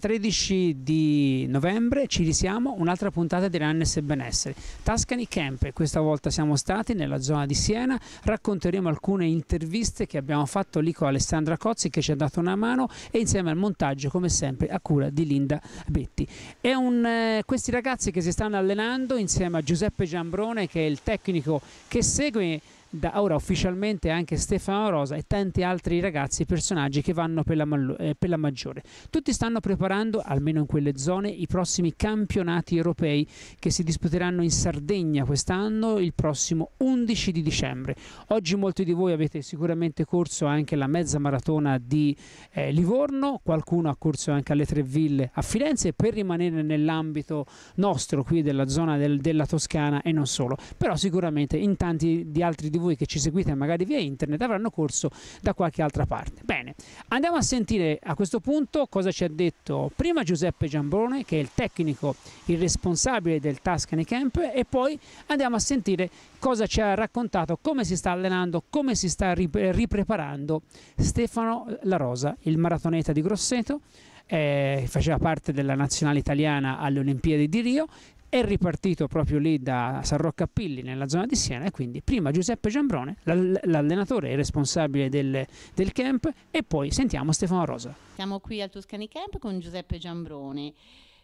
13 di novembre ci risiamo un'altra puntata di Rannes Benessere. Tascani Camp, questa volta siamo stati nella zona di Siena, racconteremo alcune interviste che abbiamo fatto lì con Alessandra Cozzi che ci ha dato una mano e insieme al montaggio come sempre a cura di Linda Betti. È un, eh, questi ragazzi che si stanno allenando insieme a Giuseppe Giambrone che è il tecnico che segue da ora ufficialmente anche Stefano Rosa e tanti altri ragazzi e personaggi che vanno per la, eh, per la, maggiore. Tutti stanno preparando, almeno in quelle zone, i prossimi campionati europei che si disputeranno in Sardegna quest'anno il prossimo 11 di dicembre. Oggi molti di voi avete sicuramente corso anche la mezza maratona di eh, Livorno, qualcuno ha corso anche alle Tre Ville a Firenze per rimanere nell'ambito nostro qui della zona del, della Toscana e non solo, però sicuramente in tanti di altri di voi che ci seguite magari via internet avranno corso da qualche altra parte. Bene, andiamo a sentire a questo punto cosa ci ha detto prima Giuseppe Giambone, che è il tecnico, il responsabile del Tuscany Camp, e poi andiamo a sentire cosa ci ha raccontato, come si sta allenando, come si sta ripreparando Stefano La Rosa, il maratoneta di Grosseto, eh, faceva parte della nazionale italiana alle Olimpiadi di Rio, è ripartito proprio lì da San Rocca Pilli nella zona di Siena e quindi prima Giuseppe Giambrone, l'allenatore e responsabile del, del camp e poi sentiamo Stefano Rosa. Siamo qui al Tuscany Camp con Giuseppe Giambrone.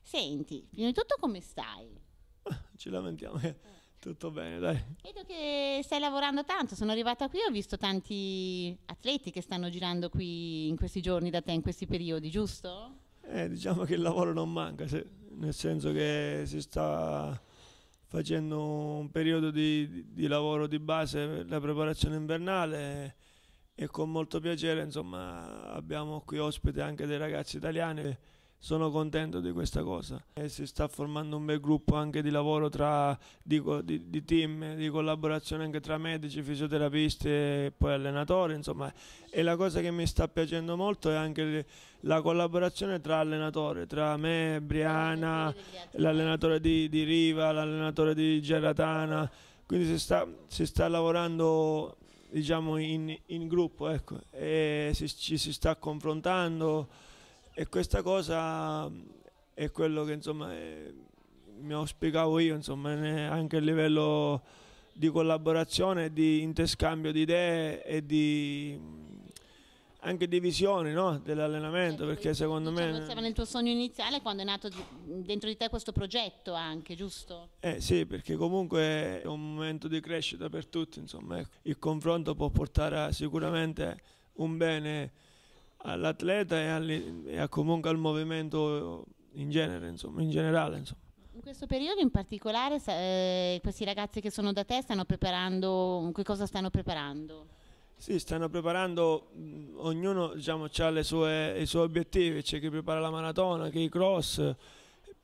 Senti, prima di tutto come stai? Ci lamentiamo. Tutto bene, dai. Vedo che stai lavorando tanto, sono arrivata qui, ho visto tanti atleti che stanno girando qui in questi giorni da te, in questi periodi, giusto? Eh, diciamo che il lavoro non manca, se nel senso che si sta facendo un periodo di, di lavoro di base per la preparazione invernale e, con molto piacere insomma, abbiamo qui ospite anche dei ragazzi italiani sono contento di questa cosa. E si sta formando un bel gruppo anche di lavoro tra, di, di, di, team, di collaborazione anche tra medici, fisioterapisti e poi allenatori. Insomma, e la cosa che mi sta piacendo molto è anche la collaborazione tra allenatori, tra me, Briana, l'allenatore di, di, Riva, l'allenatore di Geratana. Quindi si sta, si sta lavorando diciamo, in, in, gruppo ecco, e si, ci si sta confrontando e questa cosa è quello che insomma è, mi auspicavo io, insomma, anche a livello di collaborazione, di interscambio di idee e di anche di visione no? dell'allenamento certo, perché secondo diciamo me stava nel tuo sogno iniziale quando è nato dentro di te questo progetto anche giusto? Eh sì perché comunque è un momento di crescita per tutti insomma ecco. il confronto può portare sicuramente un bene all'atleta e, alle, e comunque al movimento in genere, insomma, in generale. Insomma. In questo periodo in particolare eh, questi ragazzi che sono da te stanno preparando, che cosa stanno preparando? Sì, stanno preparando, mh, ognuno diciamo, ha sue, i suoi obiettivi, c'è chi prepara la maratona, chi i cross.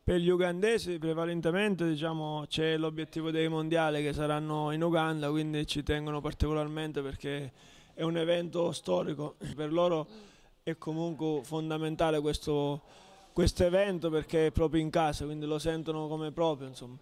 Per gli ugandesi prevalentemente diciamo, c'è l'obiettivo dei mondiali che saranno in Uganda, quindi ci tengono particolarmente perché è un evento storico. Per loro mm è comunque fondamentale questo, questo evento perché è proprio in casa, quindi lo sentono come proprio. Insomma.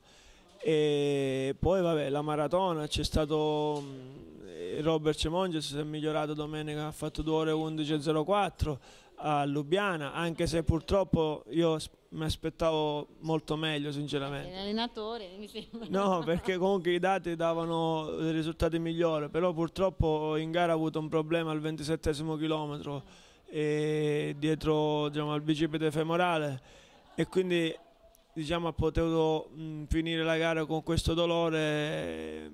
E poi vabbè, la maratona, c'è stato mm, eh, Robert Cemonges, si è migliorato domenica, ha fatto 2 ore 11.04 a Lubiana, anche se purtroppo io mi aspettavo molto meglio sinceramente. L'allenatore mi sembra. No, perché comunque i dati davano dei risultati migliori, però purtroppo in gara ha avuto un problema al 27 chilometro dietro diciamo, al bicipite femorale e quindi diciamo, ha potuto mh, finire la gara con questo dolore eh,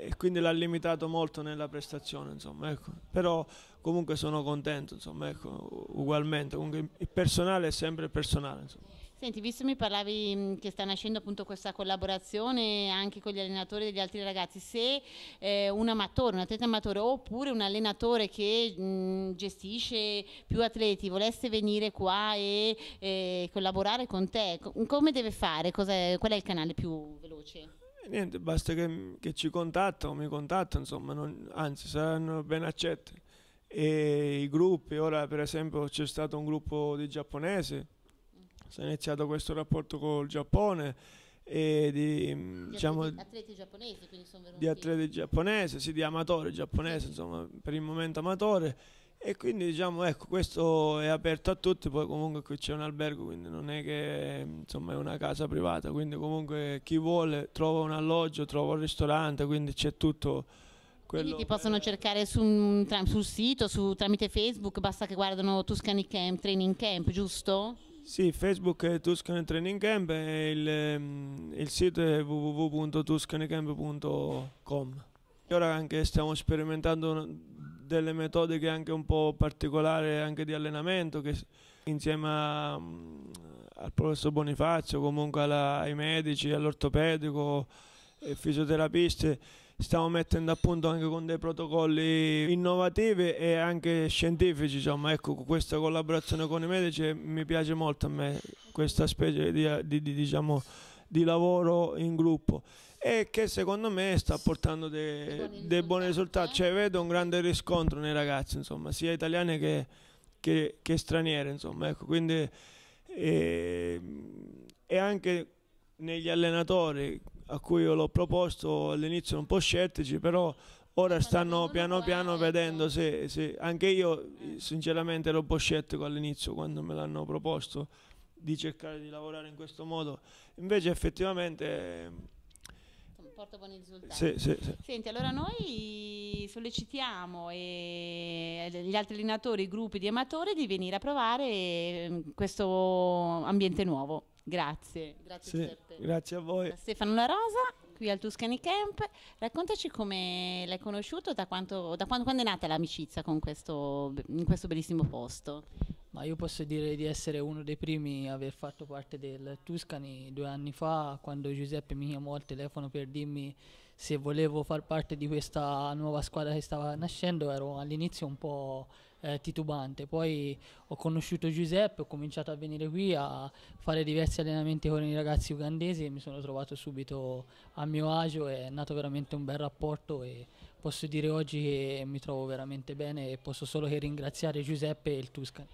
e quindi l'ha limitato molto nella prestazione, insomma, ecco. però comunque sono contento, insomma, ecco, ugualmente, comunque il personale è sempre il personale. Insomma. Senti, visto mi parlavi mm, che sta nascendo appunto questa collaborazione anche con gli allenatori degli altri ragazzi, se eh, un amatore, un atleta amatore oppure un allenatore che mh, mm, gestisce più atleti volesse venire qua e eh, collaborare con te, come deve fare? È, qual è il canale più veloce? niente, basta che, che ci contattano, mi contattano, insomma, non, anzi saranno ben accetti. E i gruppi, ora per esempio c'è stato un gruppo di giapponese si è iniziato questo rapporto col Giappone e di, mm, di diciamo atleti, giapponesi, quindi sono Di atleti giapponesi, sì, di amatori giapponesi, sì. insomma, per il momento amatore. E quindi diciamo, ecco, questo è aperto a tutti, poi comunque qui c'è un albergo, quindi non è che insomma è una casa privata, quindi comunque chi vuole trova un alloggio, trova un ristorante, quindi c'è tutto. Quindi ti possono cercare su un, sul sito, su, tramite Facebook, basta che guardano Tuscany Camp, Training Camp, giusto? Sì, Facebook è Tuscan Training Camp e il, ehm, il sito è www.tuscancamp.com. Ora anche stiamo sperimentando delle metodiche anche un po' particolari anche di allenamento che insieme a, mm, al professor Bonifazio, comunque alla, ai medici, all'ortopedico e fisioterapisti stiamo mettendo a punto anche con dei protocolli innovativi e anche scientifici. Diciamo. Ecco, questa collaborazione con i medici mi piace molto a me, questa specie di, di, di, diciamo, di lavoro in gruppo e che secondo me sta portando dei, buoni, dei buoni eh. risultati. Cioè, vedo un grande riscontro nei ragazzi, insomma, sia italiani che, che, che stranieri. Insomma. Ecco, quindi, e, ehm, e anche negli allenatori a cui io l'ho proposto all'inizio un po' scettici, però ora stanno piano piano vedendo se, se anche io sinceramente ero un po' scettico all'inizio quando me l'hanno proposto di cercare di lavorare in questo modo, invece effettivamente porta buoni risultati. Sì, sì, sì. Senti, allora noi sollecitiamo e eh, gli altri allenatori, i gruppi di amatori di venire a provare ehm, questo ambiente nuovo. Grazie, grazie sì, Grazie a voi. Stefano La Rosa, qui al Tuscany Camp, raccontaci come l'hai conosciuto, da, quanto, da quando, quando, è nata l'amicizia con questo, in questo bellissimo posto. Ma io posso dire di essere uno dei primi a aver fatto parte del Tuscany due anni fa, quando Giuseppe mi chiamò al telefono per dirmi se volevo far parte di questa nuova squadra che stava nascendo, ero all'inizio un po' eh, titubante. Poi ho conosciuto Giuseppe, ho cominciato a venire qui a fare diversi allenamenti con i ragazzi ugandesi e mi sono trovato subito a mio agio, è nato veramente un bel rapporto e posso dire oggi che mi trovo veramente bene e posso solo che ringraziare Giuseppe e il Tuscany.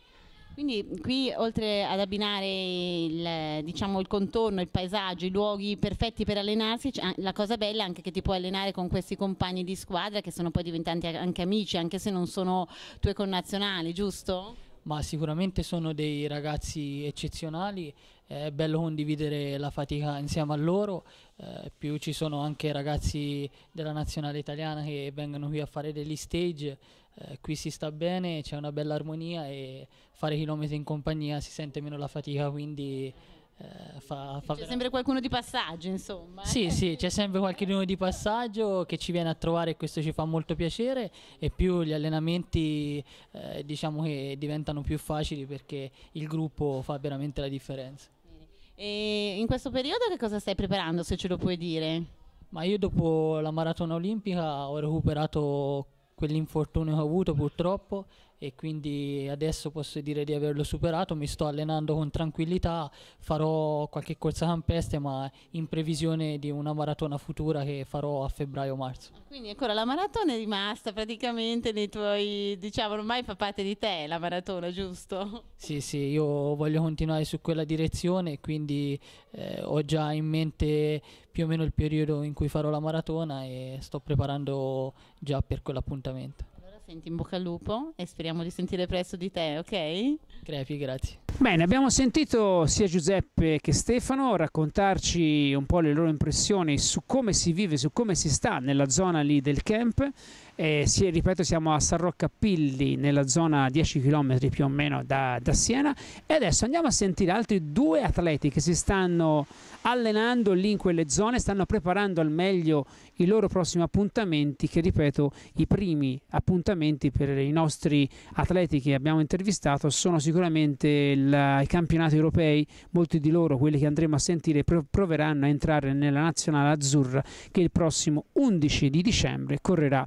Quindi qui oltre ad abbinare il, diciamo, il, contorno, il paesaggio, i luoghi perfetti per allenarsi, la cosa bella è anche che ti puoi allenare con questi compagni di squadra che sono poi diventati anche amici, anche se non sono tuoi connazionali, giusto? Ma sicuramente sono dei ragazzi eccezionali, è bello condividere la fatica insieme a loro, eh, più ci sono anche ragazzi della nazionale italiana che vengono qui a fare degli stage, eh, qui si sta bene, c'è una bella armonia e fare chilometri in compagnia si sente meno la fatica, quindi eh, fa, fa c'è sempre qualcuno di passaggio, insomma. Sì, eh. sì, c'è sempre qualcuno di passaggio che ci viene a trovare e questo ci fa molto piacere e più gli allenamenti eh, diciamo che diventano più facili perché il gruppo fa veramente la differenza. E in questo periodo che cosa stai preparando, se ce lo puoi dire? Ma io dopo la maratona olimpica ho recuperato quell'infortunio che ho avuto purtroppo e quindi adesso posso dire di averlo superato, mi sto allenando con tranquillità, farò qualche corsa campestre ma in previsione di una maratona futura che farò a febbraio-marzo. Ah, quindi ancora la maratona è rimasta praticamente nei tuoi, diciamo ormai fa parte di te la maratona, giusto? Sì, sì, io voglio continuare su quella direzione, quindi eh, ho già in mente più o meno il periodo in cui farò la maratona e sto preparando già per quell'appuntamento. Senti in bocca al lupo e speriamo di sentire presto di te, ok? Crepi, grazie. Bene, abbiamo sentito sia Giuseppe che Stefano raccontarci un po' le loro impressioni su come si vive, su come si sta nella zona lì del camp eh, si, ripeto, siamo a San Pilli, nella zona 10 km più o meno da, da Siena. E adesso andiamo a sentire altri due atleti che si stanno allenando lì in quelle zone, stanno preparando al meglio i loro prossimi appuntamenti, che ripeto, i primi appuntamenti per i nostri atleti che abbiamo intervistato sono sicuramente il, i campionati europei, molti di loro, quelli che andremo a sentire, proveranno a entrare nella nazionale azzurra che il prossimo 11 di dicembre correrà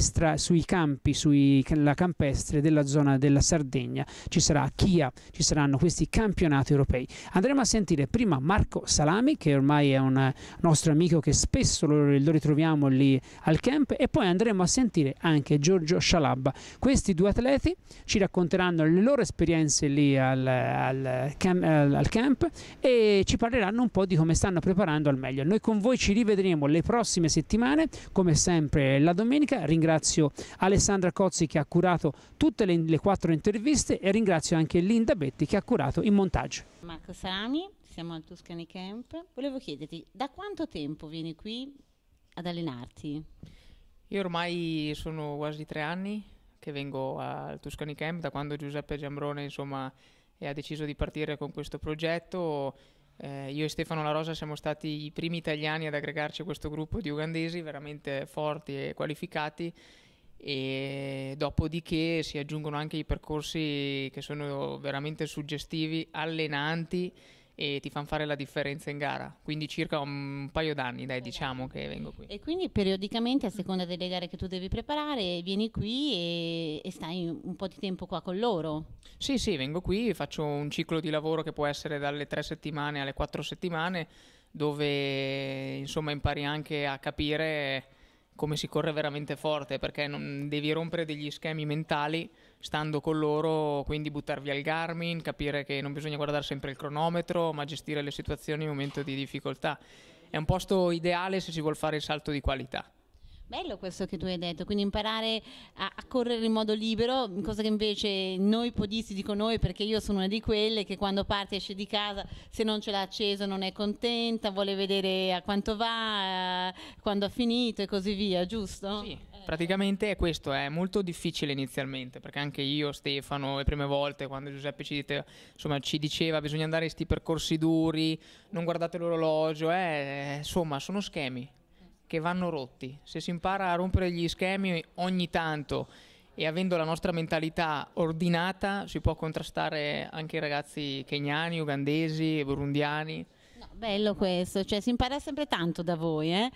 stra- sui campi, sulla campestre della zona della Sardegna. Ci sarà a Chia, ci saranno questi campionati europei. Andremo a sentire prima Marco Salami, che ormai è un eh, nostro amico che spesso lo, lo ritroviamo lì al camp, e poi andremo a sentire anche Giorgio Scialabba. Questi due atleti ci racconteranno le loro esperienze lì al, al, camp, al camp e ci parleranno un po' di come stanno preparando al meglio. Noi con voi ci rivedremo le prossime settimane, come sempre la la domenica. Ringrazio Alessandra Cozzi che ha curato tutte le, le quattro interviste e ringrazio anche Linda Betti che ha curato il montaggio. Marco Sami, siamo al Tuscany Camp. Volevo chiederti, da quanto tempo vieni qui ad allenarti? Io ormai sono quasi tre anni che vengo al Tuscany Camp, da quando Giuseppe Giambrone insomma, ha deciso di partire con questo progetto eh, io e Stefano La Rosa siamo stati i primi italiani ad aggregarci a questo gruppo di ugandesi veramente forti e qualificati e dopodiché si aggiungono anche i percorsi che sono veramente suggestivi, allenanti e ti fanno fare la differenza in gara. Quindi circa un paio d'anni, dai, esatto. diciamo che vengo qui. E quindi periodicamente, a seconda delle gare che tu devi preparare, vieni qui e, e stai un po' di tempo qua con loro? Sì, sì, vengo qui, faccio un ciclo di lavoro che può essere dalle tre settimane alle quattro settimane, dove insomma impari anche a capire come si corre veramente forte perché non devi rompere degli schemi mentali stando con loro, quindi buttarvi al Garmin, capire che non bisogna guardare sempre il cronometro, ma gestire le situazioni in momento di difficoltà. È un posto ideale se si vuole fare il salto di qualità. Bello questo che tu hai detto, quindi imparare a, a, correre in modo libero, cosa che invece noi podisti dico noi perché io sono una di quelle che quando parte esce di casa, se non ce l'ha acceso non è contenta, vuole vedere a quanto va, eh, quando ha finito e così via, giusto? Sì, praticamente è questo, è molto difficile inizialmente perché anche io, Stefano, le prime volte quando Giuseppe ci, dite, insomma, ci diceva bisogna andare in questi percorsi duri, non guardate l'orologio, eh, insomma sono schemi che vanno rotti. Se si impara a rompere gli schemi ogni tanto e avendo la nostra mentalità ordinata si può contrastare anche i ragazzi keniani, ugandesi, burundiani. No, bello questo, cioè si impara sempre tanto da voi. Eh?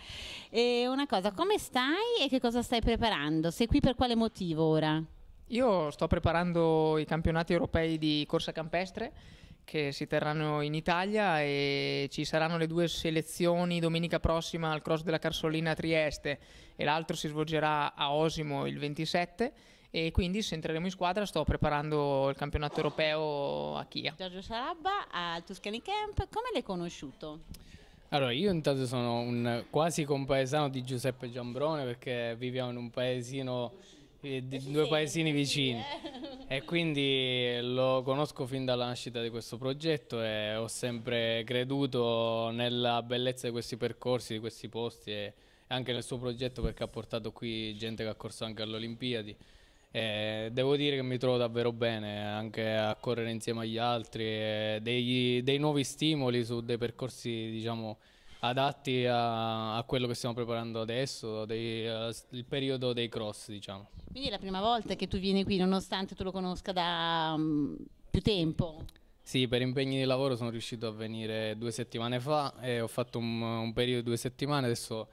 E una cosa, come stai e che cosa stai preparando? Sei qui per quale motivo ora? Io sto preparando i campionati europei di corsa campestre che si terranno in Italia e ci saranno le due selezioni domenica prossima al Cross della Carsolina a Trieste e l'altro si svolgerà a Osimo il 27 e quindi se entreremo in squadra sto preparando il campionato europeo a Chia. Giorgio Sarabba al Tuscany Camp, come l'hai conosciuto? Allora, io intanto sono un quasi compaesano di Giuseppe Giambrone perché viviamo in un paesino di due paesini vicini. Eh. E quindi lo conosco fin dalla nascita di questo progetto e ho sempre creduto nella bellezza di questi percorsi, di questi posti e anche nel suo progetto perché ha portato qui gente che ha corso anche alle Olimpiadi. E devo dire che mi trovo davvero bene anche a correre insieme agli altri, dei, dei nuovi stimoli su dei percorsi diciamo adatti a, a, quello che stiamo preparando adesso, dei, uh, il periodo dei cross, diciamo. Quindi è la prima volta che tu vieni qui, nonostante tu lo conosca da um, più tempo. Sì, per impegni di lavoro sono riuscito a venire due settimane fa e ho fatto un, un periodo di due settimane, adesso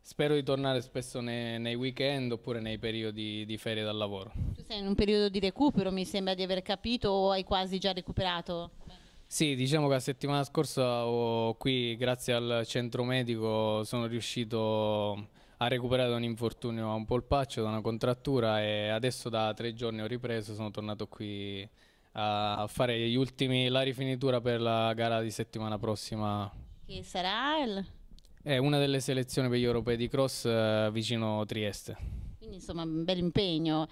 spero di tornare spesso nei, nei weekend oppure nei periodi di ferie dal lavoro. Tu sei in un periodo di recupero, mi sembra di aver capito, o hai quasi già recuperato? Beh. Sì, diciamo che la settimana scorsa oh, qui, grazie al centro medico, sono riuscito ha recuperato un infortunio a un polpaccio da una contrattura e adesso da tre giorni ho ripreso, sono tornato qui a fare gli ultimi, la rifinitura per la gara di settimana prossima. Che sarà? Il... È una delle selezioni per gli europei di cross eh, vicino Trieste. Quindi insomma un bel impegno.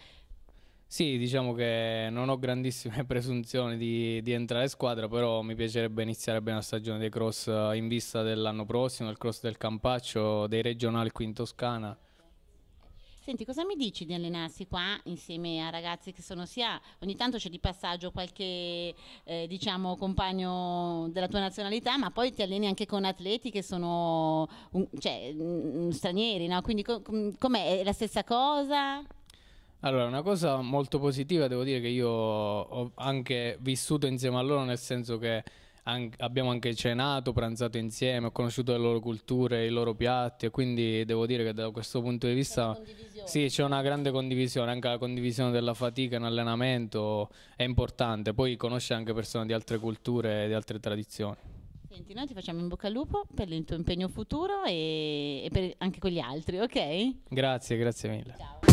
Sì, diciamo che non ho grandissime presunzioni di, di, entrare in squadra, però mi piacerebbe iniziare bene la stagione dei cross eh, in vista dell'anno prossimo, il cross del Campaccio, dei regionali qui in Toscana. Senti, cosa mi dici di allenarsi qua insieme a ragazzi che sono sia ogni tanto c'è di passaggio qualche eh, diciamo compagno della tua nazionalità, ma poi ti alleni anche con atleti che sono un, cioè, un, mm, stranieri, no? Quindi com com'è? È la stessa cosa? Allora, una cosa molto positiva, devo dire che io ho anche vissuto insieme a loro, nel senso che anche, abbiamo anche cenato, pranzato insieme, ho conosciuto le loro culture, i loro piatti e quindi devo dire che da questo punto di vista sì, c'è una grande condivisione, anche la condivisione della fatica in allenamento è importante, poi conosce anche persone di altre culture e di altre tradizioni. Senti, noi ti facciamo in bocca al lupo per il tuo impegno futuro e, e per, anche con gli altri, ok? Grazie, grazie mille. Ciao.